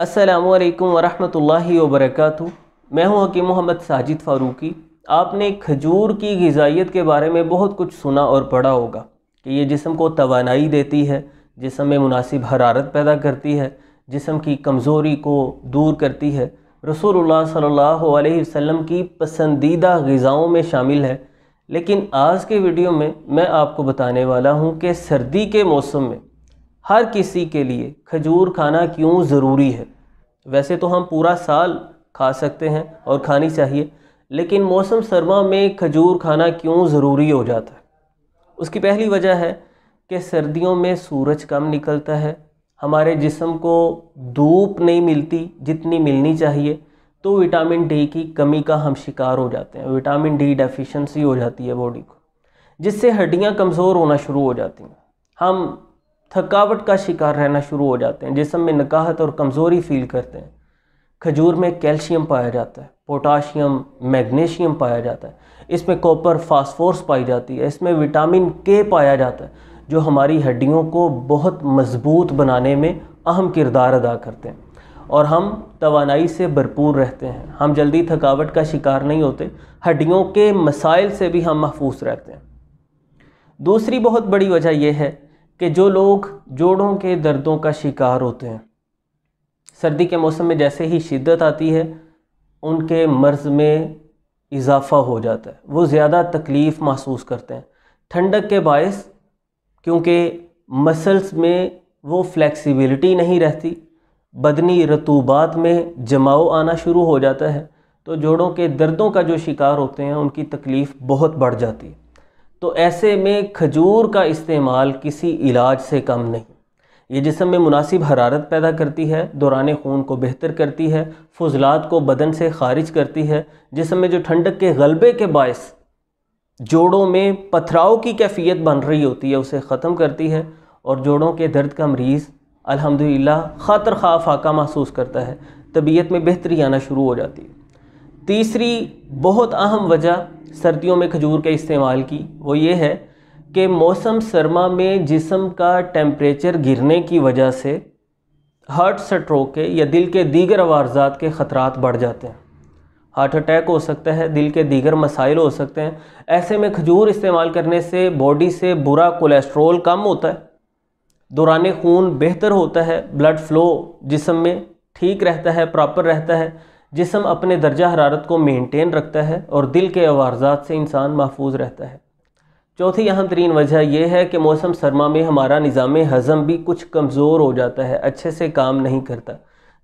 असलकम वरहल वरक मैं हूं हकीम मोहम्मद साजिद फ़ारूकी आपने खजूर की गजाइत के बारे में बहुत कुछ सुना और पढ़ा होगा कि ये जिसम को तोानाई देती है जिसम में मुनासिब हरारत पैदा करती है जिसम की कमज़ोरी को दूर करती है रसूलुल्लाह सल्लल्लाहु अलैहि वसल्लम की पसंदीदा गज़ाओं में शामिल है लेकिन आज के वीडियो में मैं आपको बताने वाला हूँ कि सर्दी के मौसम में हर किसी के लिए खजूर खाना क्यों ज़रूरी है वैसे तो हम पूरा साल खा सकते हैं और खानी चाहिए लेकिन मौसम सरमा में खजूर खाना क्यों ज़रूरी हो जाता है उसकी पहली वजह है कि सर्दियों में सूरज कम निकलता है हमारे जिसम को धूप नहीं मिलती जितनी मिलनी चाहिए तो विटामिन डी की कमी का हम शिकार हो जाते हैं विटामिन डी डेफिशिएंसी हो जाती है बॉडी को जिससे हड्डियां कमज़ोर होना शुरू हो जाती हैं हम थकावट का शिकार रहना शुरू हो जाते हैं जिसम में नकाहत और कमज़ोरी फील करते हैं खजूर में कैल्शियम पाया जाता है पोटाशियम मैग्नीशियम पाया जाता है इसमें कॉपर फास्फोरस पाई जाती है इसमें विटामिन के पाया जाता है जो हमारी हड्डियों को बहुत मज़बूत बनाने में अहम किरदार अदा करते हैं और हम तोानाई से भरपूर रहते हैं हम जल्दी थकावट का शिकार नहीं होते हड्डियों के मसाइल से भी हम महफूज रहते हैं दूसरी बहुत बड़ी वजह यह है कि जो लोग जोड़ों के दर्दों का शिकार होते हैं सर्दी के मौसम में जैसे ही शिद्दत आती है उनके मर्ज में इजाफा हो जाता है वो ज़्यादा तकलीफ़ महसूस करते हैं ठंडक के बायस क्योंकि मसल्स में वो फ्लैक्सीबिलिटी नहीं रहती बदनी रतूबात में जमाव आना शुरू हो जाता है तो जोड़ों के दर्दों का जो शिकार होते हैं उनकी तकलीफ़ बहुत बढ़ जाती है तो ऐसे में खजूर का इस्तेमाल किसी इलाज से कम नहीं ये जिसम में मुनासिब हरारत पैदा करती है दौरान खून को बेहतर करती है फजलात को बदन से खारिज करती है जिसम में जो ठंडक के गलबे के बायस जोड़ों में पथराव की कैफियत बन रही होती है उसे ख़त्म करती है और जोड़ों के दर्द का मरीज़ अलहमदिल्ला खातर खा फाका महसूस करता है तबीयत में बेहतरी आना शुरू हो जाती है तीसरी बहुत अहम वजह सर्दियों में खजूर के इस्तेमाल की वो ये है कि मौसम सरमा में जिसम का टेम्परेचर गिरने की वजह से हार्ट स्ट्रोक के या दिल के दीगर वारजात के ख़तरा बढ़ जाते हैं हार्ट अटैक हो सकता है दिल के दीगर मसाइल हो सकते हैं ऐसे में खजूर इस्तेमाल करने से बॉडी से बुरा कोलेस्ट्रोल कम होता है दौरान खून बेहतर होता है ब्लड फ़्लो जिसम में ठीक रहता है प्रॉपर रहता है जिसम अपने दर्जा हरारत को मेनटेन रखता है और दिल के आवारज़ात से इंसान महफूज रहता है चौथी अहम तरीन वजह यह है कि मौसम सरमा में हमारा निज़ाम हज़म भी कुछ कमज़ोर हो जाता है अच्छे से काम नहीं करता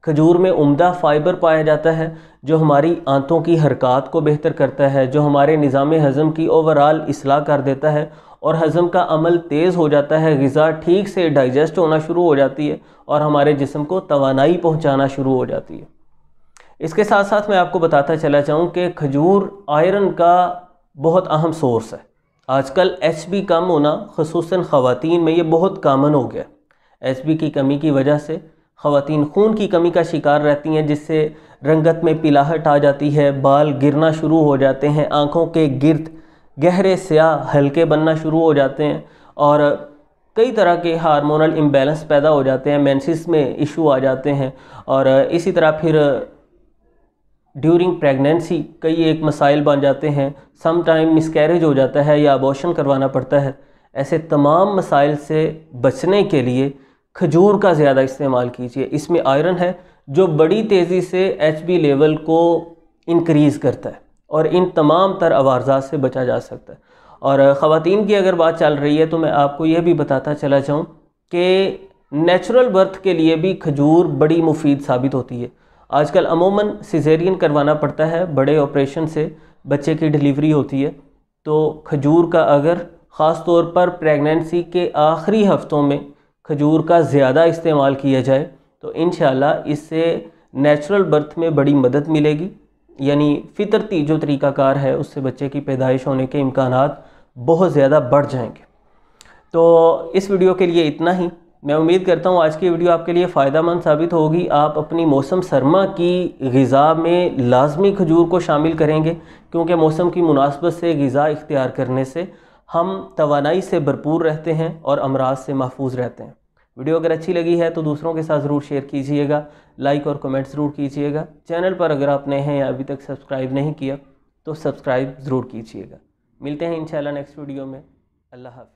खजूर में उम्दा फ़ाइबर पाया जाता है जो हमारी आंतों की हरकत को बेहतर करता है जो हमारे निज़ाम हज़म की ओवरऑल असलाह कर देता है और हज़म का अमल तेज़ हो जाता है गज़ा ठीक से डाइजेस्ट होना शुरू हो जाती है और हमारे जिसम को तोानाई पहुँचाना शुरू हो जाती है इसके साथ साथ मैं आपको बताता चला चाहूँ कि खजूर आयरन का बहुत अहम सोर्स है आजकल एच बी कम होना खसूस ख़वान में ये बहुत कामन हो गया एच बी की कमी की वजह से ख़वान खून की कमी का शिकार रहती हैं जिससे रंगत में पिलाहट आ जाती है बाल गिरना शुरू हो जाते हैं आँखों के गिरद गहरे स्याह हल्के बनना शुरू हो जाते हैं और कई तरह के हारमोनल इम्बेलेंस पैदा हो जाते हैं मैंसिस में इशू आ जाते हैं और इसी तरह फिर ड्यूरिंग प्रेगनेंसी कई एक मसाइल बन जाते हैं सम टाइम मिसकैरेज हो जाता है या अबॉर्शन करवाना पड़ता है ऐसे तमाम मसाइल से बचने के लिए खजूर का ज़्यादा इस्तेमाल कीजिए इसमें आयरन है जो बड़ी तेज़ी से एच बी लेवल को इनक्रीज़ करता है और इन तमाम तर आवारजा से बचा जा सकता है और ख़वान की अगर बात चल रही है तो मैं आपको यह भी बताता चला जाऊँ कि नेचुरल बर्थ के लिए भी खजूर बड़ी मुफीद साबित होती है आजकल अमूमन सिजेरियन करवाना पड़ता है बड़े ऑपरेशन से बच्चे की डिलीवरी होती है तो खजूर का अगर ख़ास तौर पर प्रेगनेंसी के आखिरी हफ़्तों में खजूर का ज़्यादा इस्तेमाल किया जाए तो इन इससे नेचुरल बर्थ में बड़ी मदद मिलेगी यानी फितरती जो तरीक़ाकार है उससे बच्चे की पैदाइश होने के इम्कान बहुत ज़्यादा बढ़ जाएंगे तो इस वीडियो के लिए इतना ही मैं उम्मीद करता हूँ आज की वीडियो आपके लिए फ़ायदा मंद साबित होगी आप अपनी मौसम सरमा की गज़ा में लाजमी खजूर को शामिल करेंगे क्योंकि मौसम की मुनासबत से गज़ा इख्तियार करने से हम तोानाई से भरपूर रहते हैं और अमराज से महफूज रहते हैं वीडियो अगर अच्छी लगी है तो दूसरों के साथ ज़रूर शेयर कीजिएगा लाइक और कमेंट ज़रूर कीजिएगा चैनल पर अगर आप नए हैं या अभी तक सब्सक्राइब नहीं किया तो सब्सक्राइब ज़रूर कीजिएगा मिलते हैं इंशाल्लाह नेक्स्ट वीडियो में अल्लाह हाफ़